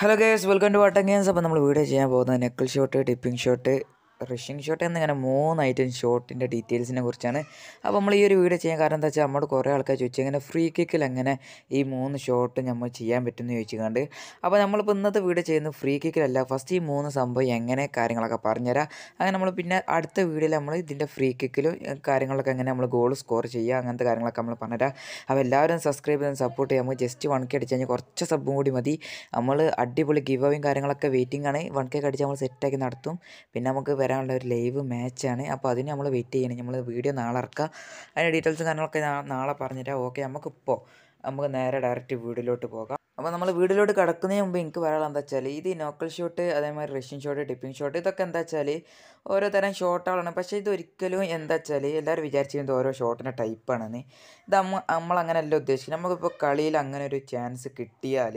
hello guys welcome to Watan games അപ്പോൾ നമ്മൾ video ചെയ്യാൻ പോകുന്നത് knuckle shot tipping shot Russian shot എന്നിങ്ങനെ മൂന്ന് ഐറ്റം ഷോട്ടിൻ്റെ ഡീറ്റെയിൽസിനെ കുറിച്ചാണ് അപ്പോൾ നമ്മൾ ഈ ഒരു വീഡിയോ ചെയ്യാൻ കാരണം എന്താ വെച്ചാൽ നമ്മുടെ കുറേ ആൾക്കാർ ചോദിച്ചു എങ്ങനെ ഫ്രീ കിക്കിൽ എങ്ങനെ ഈ മൂന്ന് ഷോട്ട് നമ്മൾ ചെയ്യാൻ പറ്റുമെന്ന് ചോദിച്ചുകൊണ്ട് അപ്പോൾ നമ്മളിപ്പോൾ ഇന്നത്തെ വീഡിയോ ചെയ്യുന്നത് ഫ്രീ കിക്കിലല്ല ഫസ്റ്റ് ഈ മൂന്ന് സംഭവം എങ്ങനെ കാര്യങ്ങളൊക്കെ പറഞ്ഞുതരാം അങ്ങനെ നമ്മൾ പിന്നെ അടുത്ത വീഡിയോയിൽ നമ്മൾ ഇതിൻ്റെ ഫ്രീ കിക്കിലും കാര്യങ്ങളൊക്കെ എങ്ങനെ നമ്മൾ ഗോൾ സ്കോർ ചെയ്യുക അങ്ങനത്തെ കാര്യങ്ങളൊക്കെ നമ്മൾ പറഞ്ഞുതരാം അപ്പോൾ എല്ലാവരും സബ്സ്ക്രൈബ് ചെയ്ത് സപ്പോർട്ട് ചെയ്യാൻ നമുക്ക് ജസ്റ്റ് വൺ കെ അടിച്ച് കഴിഞ്ഞാൽ കുറച്ച് സബ്ബും കൂടി മതി നമ്മൾ അടിപൊളി ഗിവ് അവയും കാര്യങ്ങളൊക്കെ വെയിറ്റിംഗ് ആണ് വൺ കെ അടിച്ച് നമ്മൾ സെറ്റാക്കി നടത്തും പിന്നെ നമുക്ക് വരാനുള്ള ഒരു ലൈവ് മാച്ചാണ് അപ്പോൾ അതിന് നമ്മൾ വെയിറ്റ് ചെയ്യണം നമ്മൾ വീഡിയോ നാളെ ഇറക്കുക അതിൻ്റെ ഡീറ്റെയിൽസും കാര്യങ്ങളൊക്കെ നാളെ പറഞ്ഞുതരാം ഓക്കെ നമുക്കിപ്പോൾ നമുക്ക് നേരെ ഡയറക്റ്റ് വീഡിയോയിലോട്ട് പോകാം അപ്പോൾ നമ്മൾ വീഡിയോയിലോട്ട് കിടക്കുന്നതിന് മുമ്പ് എനിക്ക് പറയാനുള്ള എന്താ വെച്ചാൽ ഇത് നോക്കൽ ഷോട്ട് അതേമാതിരി റഷ്യൻ ഷോട്ട് ടിപ്പിംഗ് ഷോട്ട് ഇതൊക്കെ എന്താ വെച്ചാൽ ഓരോ തരം ഷോട്ടുകളാണ് പക്ഷേ ഇതൊരിക്കലും എന്താ വെച്ചാൽ എല്ലാവരും വിചാരിച്ചിരുന്നത് ഓരോ ഷോട്ടിൻ്റെ ടൈപ്പാണെന്ന് ഇത് നമ്മൾ നമ്മളങ്ങനെയല്ല ഉദ്ദേശിക്കുന്നത് നമുക്കിപ്പോൾ കളിയിൽ അങ്ങനെ ഒരു ചാൻസ് കിട്ടിയാൽ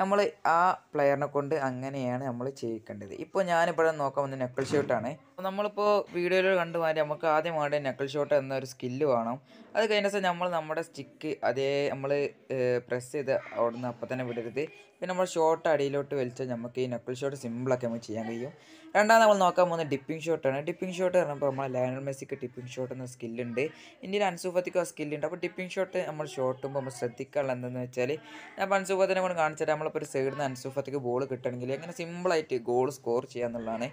നമ്മൾ ആ പ്ലെയറിനെ കൊണ്ട് അങ്ങനെയാണ് നമ്മൾ ചെയ്യിക്കേണ്ടത് ഇപ്പോൾ ഞാനിവിടെ നോക്കാൻ വന്ന നക്കൽ ഷോട്ടാണ് അപ്പോൾ നമ്മളിപ്പോൾ വീഡിയോയിൽ കണ്ടു മാറി നമുക്ക് ആദ്യം വേണ്ടത് നക്കൽ ഷോട്ട് എന്നൊരു സ്കില്ല് വേണം അത് കഴിഞ്ഞ നമ്മൾ നമ്മുടെ സ്റ്റിക്ക് അതേ നമ്മൾ പ്രസ് ചെയ്ത് അവിടുന്ന് അപ്പം തന്നെ വിടരുത് പിന്നെ നമ്മൾ ഷോട്ട് അടിയിലോട്ട് വലിച്ചാൽ നമുക്ക് ഈ നക്കിൾ ഷോട്ട് സിമ്പിളൊക്കെ നമുക്ക് ചെയ്യാൻ കഴിയും രണ്ടാമത് നമ്മൾ നോക്കാൻ പോകുന്നത് ഡിപ്പിംഗ് ഷോട്ടാണ് ഡിപ്പിംഗ് ഷോട്ട് പറഞ്ഞപ്പോൾ നമ്മൾ ലയണൽ മെസ്സിക്ക് ഡിപ്പിംഗ് ഷോട്ട് എന്ന സ്കില്ലുണ്ട് ഇന്ത്യയിൽ അൻസൂഫത്തിക്ക് ആ സ്കില്ലുണ്ട് അപ്പോൾ ഡിപ്പിംഗ് ഷോട്ട് നമ്മൾ ഷോട്ടുമ്പോൾ നമ്മൾ ശ്രദ്ധിക്കാനുള്ള എന്താണെന്ന് വെച്ചാൽ ഞാൻ അൻസൂഫത്തിനെ കൊണ്ട് കാണിച്ചാൽ നമ്മളിപ്പോൾ ഒരു സൈഡിൽ നിന്ന് അൻസൂഫത്തിക്ക് ബോൾ കിട്ടണമെങ്കിൽ അങ്ങനെ സിമ്പിളായിട്ട് ഗോൾ സ്കോർ ചെയ്യാന്നുള്ളതാണ്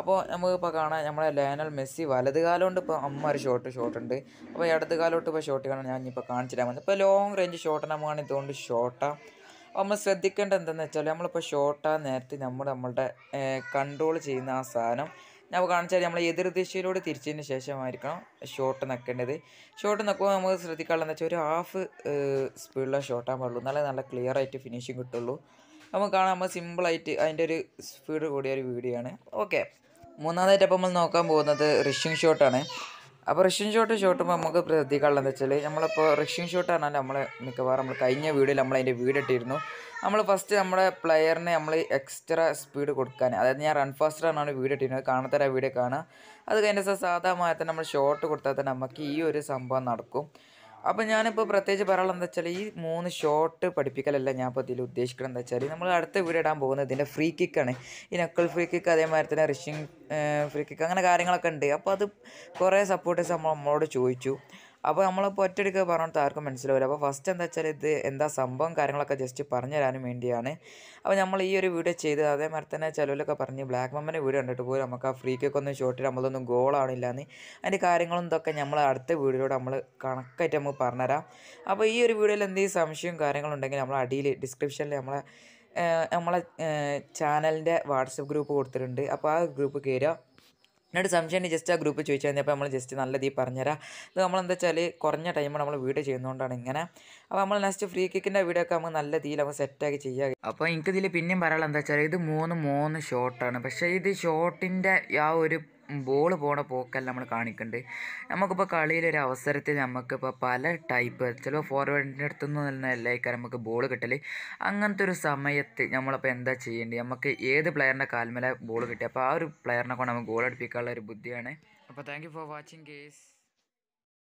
അപ്പോൾ നമുക്കിപ്പോൾ കാണാം നമ്മളെ ലയനൽ മെസ്സി വലത് കാലുകൊണ്ട് ഇപ്പോൾ അമ്മ ഒരു ഷോട്ട് ഷോട്ട് ഉണ്ട് അപ്പോൾ ഇടത് കാലോട്ട് ഇപ്പോൾ ഷോട്ട് കാണാൻ ഞാൻ ഇപ്പോൾ കാണിച്ചിട്ടാൽ മതി ഇപ്പോൾ ലോങ് റേഞ്ച് ഷോട്ടാണ് നമ്മൾ കാണാൻ ഇതുകൊണ്ട് ഷോട്ടാണ് നമ്മൾ ശ്രദ്ധിക്കേണ്ടത് എന്താണെന്ന് വെച്ചാൽ നമ്മളിപ്പോൾ ഷോർട്ടാ നേരത്തെ നമ്മൾ നമ്മളുടെ കൺട്രോൾ ചെയ്യുന്ന ആ സാധനം നമുക്ക് കാണിച്ചാൽ നമ്മൾ എതിർ ദിശയിലൂടെ തിരിച്ചതിന് ശേഷമായിരിക്കണം ഷോട്ട് നിൽക്കേണ്ടത് ഷോട്ട് നിൽക്കുമ്പോൾ നമുക്ക് ശ്രദ്ധിക്കാനുള്ളതെന്ന് വെച്ചാൽ ഒരു ഹാഫ് സ്പീഡിലെ ഷോട്ടാൻ പാടുള്ളൂ നല്ല നല്ല ക്ലിയർ ആയിട്ട് ഫിനിഷിങ് കിട്ടുള്ളൂ നമുക്ക് കാണാൻ നമ്മൾ സിമ്പിളായിട്ട് അതിൻ്റെ ഒരു സ്പീഡ് കൂടിയ ഒരു വീഡിയോ ആണ് ഓക്കെ മൂന്നാമതായിട്ട് അപ്പം നമ്മൾ നോക്കാൻ പോകുന്നത് റിഷിങ് ഷോട്ടാണ് അപ്പോൾ റഷ്യൻ ഷോട്ട് ഷോട്ടുമ്പോൾ നമുക്ക് ശ്രദ്ധിക്കാനുള്ളത് വെച്ചാൽ നമ്മളിപ്പോൾ റഷ്യൻ ഷോട്ട് പറഞ്ഞാൽ നമ്മൾ മിക്കവാറും നമ്മൾ കഴിഞ്ഞ വീഡിയോയിൽ നമ്മൾ അതിൻ്റെ വീടിട്ടിരുന്നു നമ്മൾ ഫസ്റ്റ് നമ്മുടെ പ്ലെയറിന് നമ്മൾ എക്സ്ട്രാ സ്പീഡ് കൊടുക്കാൻ അതായത് ഞാൻ റൺ ഫാസ്റ്റർ എന്നാണ് വീടിട്ടിരുന്നത് കാണത്തരാ വീഡിയോ കാണുക അത് കഴിഞ്ഞ സാധാരണ നമ്മൾ ഷോട്ട് കൊടുത്താൽ തന്നെ നമുക്ക് ഈ ഒരു സംഭവം നടക്കും അപ്പോൾ ഞാനിപ്പോൾ പ്രത്യേകിച്ച് പറയാനുള്ളത് എന്താ വെച്ചാൽ ഈ മൂന്ന് ഷോട്ട് പഠിപ്പിക്കലല്ല ഞാൻ ഇപ്പോൾ ഇതിൽ ഉദ്ദേശിക്കണം എന്താ വെച്ചാൽ നമ്മൾ അടുത്ത വീഡിയോ ഇടാൻ പോകുന്നത് ഇതിൻ്റെ ഫ്രീ കിക്കാണ് ഈ നക്കിൾ ഫ്രീ കിക്ക് അതേമാതിരി തന്നെ റിഷിങ് ഫ്രീ കിക്ക് അങ്ങനെ കാര്യങ്ങളൊക്കെ ഉണ്ട് അപ്പോൾ അത് കുറേ സപ്പോർട്ടേഴ്സ് നമ്മൾ നമ്മളോട് ചോദിച്ചു അപ്പോൾ നമ്മളിപ്പോൾ ഒറ്റയടിക്ക് പറഞ്ഞിട്ട് ആർക്കും മനസ്സിലാവില്ല അപ്പോൾ ഫസ്റ്റ് എന്താ വെച്ചാൽ ഇത് എന്താ സംഭവം കാര്യങ്ങളൊക്കെ ജസ്റ്റ് പറഞ്ഞു തരാനും വേണ്ടിയാണ് അപ്പോൾ നമ്മൾ ഈ ഒരു വീഡിയോ ചെയ്ത് അതേമാതിരി തന്നെ ചിലവിലൊക്കെ പറഞ്ഞ് ബ്ലാക്ക് മമ്മൻ്റെ വീഡിയോ കണ്ടിട്ട് പോയി നമുക്ക് ആ ഫ്രീ കേക്ക് ഒന്നും ഷോട്ടിൽ നമ്മളൊന്നും ഗോളാണില്ല എന്ന് അതിൻ്റെ കാര്യങ്ങളും ഇതൊക്കെ നമ്മൾ അടുത്ത വീഡിയോയിലൂടെ നമ്മൾ കണക്കായിട്ട് നമുക്ക് പറഞ്ഞുതരാം അപ്പോൾ ഈ ഒരു വീഡിയോയിൽ എന്തെങ്കിലും സംശയവും കാര്യങ്ങളുണ്ടെങ്കിൽ നമ്മൾ അടിയിൽ ഡിസ്ക്രിപ്ഷനിൽ നമ്മളെ നമ്മളെ ചാനലിൻ്റെ വാട്സപ്പ് ഗ്രൂപ്പ് കൊടുത്തിട്ടുണ്ട് അപ്പോൾ ആ ഗ്രൂപ്പ് കയറുക എന്നോട് സംശയമാണ് ജസ്റ്റ് ആ ഗ്രൂപ്പ് ചോദിച്ചു കഴിഞ്ഞപ്പോൾ നമ്മൾ ജസ്റ്റ് നല്ല രീതി പറഞ്ഞുതരാം ഇത് നമ്മളെന്താ വെച്ചാൽ കുറഞ്ഞ ടൈമിൽ നമ്മൾ വീഡിയോ ചെയ്യുന്നതുകൊണ്ടാണ് ഇങ്ങനെ അപ്പോൾ നമ്മൾ നെക്സ്റ്റ് ഫ്രീ കിക്കിൻ്റെ വീഡിയോ ഒക്കെ നമുക്ക് നല്ല രീതിയിൽ നമുക്ക് സെറ്റാക്കി ചെയ്യാം അപ്പോൾ എനിക്കിതിൽ പിന്നെയും പറയാനുള്ള എന്താ വെച്ചാൽ ഇത് മൂന്ന് മൂന്ന് ഷോട്ടാണ് പക്ഷേ ഇത് ഷോട്ടിൻ്റെ ആ ഒരു ബോൾ പോണ പോക്കല്ല നമ്മൾ കാണിക്കുന്നുണ്ട് നമുക്കിപ്പോൾ കളിയിലൊരു അവസരത്തിൽ നമുക്കിപ്പോൾ പല ടൈപ്പ് ചിലപ്പോൾ ഫോർവേഡിൻ്റെ അടുത്ത് നിന്നല്ലായിരിക്കും നമുക്ക് ബോൾ കിട്ടൽ അങ്ങനത്തെ ഒരു സമയത്ത് നമ്മളിപ്പോൾ എന്താ ചെയ്യേണ്ടത് നമുക്ക് ഏത് പ്ലെയറിൻ്റെ കാൽമേലെ ബോൾ കിട്ടി അപ്പോൾ ആ ഒരു പ്ലെയറിനെ കൊണ്ട് നമുക്ക് ഗോൾ അടിപ്പിക്കാനുള്ള ഒരു ബുദ്ധിയാണ് അപ്പോൾ താങ്ക് ഫോർ വാച്ചിങ് കേസ്